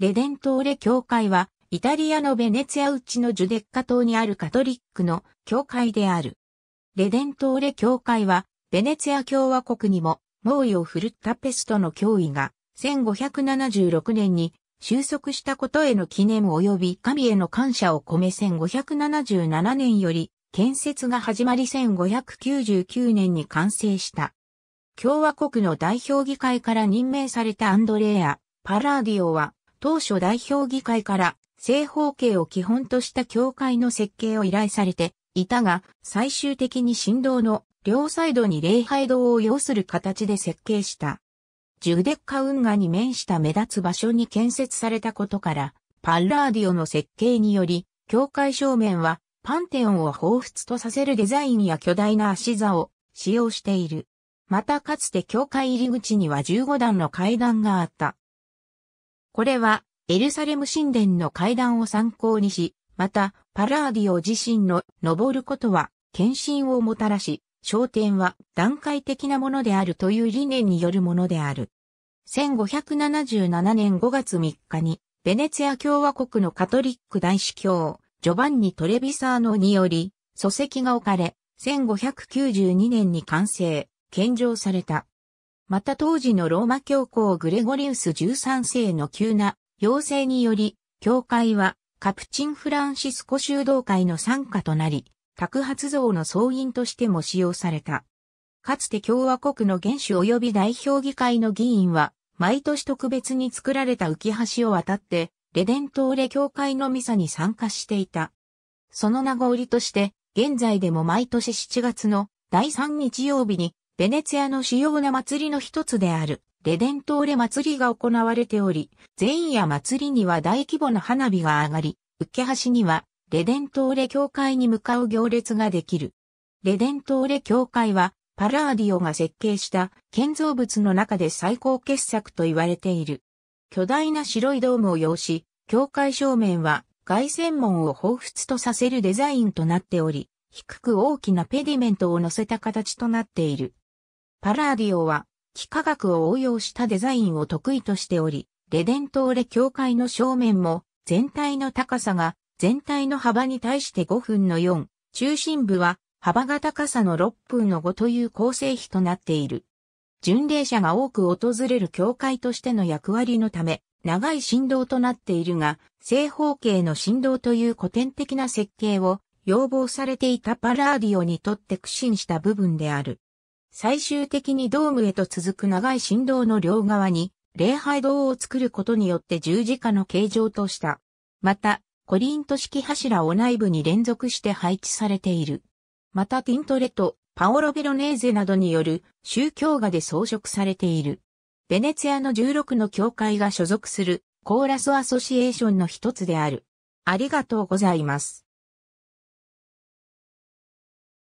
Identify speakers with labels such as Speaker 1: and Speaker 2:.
Speaker 1: レデントーレ教会は、イタリアのベネツィアうちのジュデッカ島にあるカトリックの教会である。レデントーレ教会は、ベネツィア共和国にも、猛威を振るったペストの脅威が、1576年に収束したことへの記念及び神への感謝を込め1577年より建設が始まり1599年に完成した。共和国の代表議会から任命されたアンドレア・パラーディオは当初代表議会から正方形を基本とした教会の設計を依頼されていたが、最終的に振動の両サイドに礼拝堂を要する形で設計した。ジュデッカ運河に面した目立つ場所に建設されたことから、パッラーディオの設計により、教会正面はパンテオンを彷彿とさせるデザインや巨大な足座を使用している。またかつて教会入り口には15段の階段があった。これはエルサレム神殿の階段を参考にし、またパラーディオ自身の登ることは献身をもたらし、焦点は段階的なものであるという理念によるものである。1577年5月3日に、ベネツィア共和国のカトリック大司教、ジョバンニ・トレビサーノにより、礎石が置かれ、1592年に完成、献上された。また当時のローマ教皇グレゴリウス13世の急な要請により、教会はカプチンフランシスコ修道会の参加となり、托発像の総員としても使用された。かつて共和国の元首及び代表議会の議員は、毎年特別に作られた浮橋を渡って、レデントーレ教会のミサに参加していた。その名残として、現在でも毎年7月の第3日曜日にベネツィアの主要な祭りの一つである、レデントーレ祭りが行われており、前夜祭りには大規模な花火が上がり、受橋には、レデントーレ教会に向かう行列ができる。レデントーレ教会は、パラーディオが設計した建造物の中で最高傑作と言われている。巨大な白いドームを用し、教会正面は外線門を彷彿とさせるデザインとなっており、低く大きなペディメントを乗せた形となっている。パラーディオは、幾何学を応用したデザインを得意としており、レデントーレ教会の正面も、全体の高さが、全体の幅に対して5分の4、中心部は、幅が高さの6分の5という構成比となっている。巡礼者が多く訪れる教会としての役割のため、長い振動となっているが、正方形の振動という古典的な設計を要望されていたパラーディオにとって苦心した部分である。最終的にドームへと続く長い振動の両側に、礼拝堂を作ることによって十字架の形状とした。また、コリント式柱を内部に連続して配置されている。またティントレとパオロ・ベロネーゼなどによる宗教画で装飾されている。ベネツィアの16の教会が所属するコーラスアソシエーションの一つである。ありがとうございます。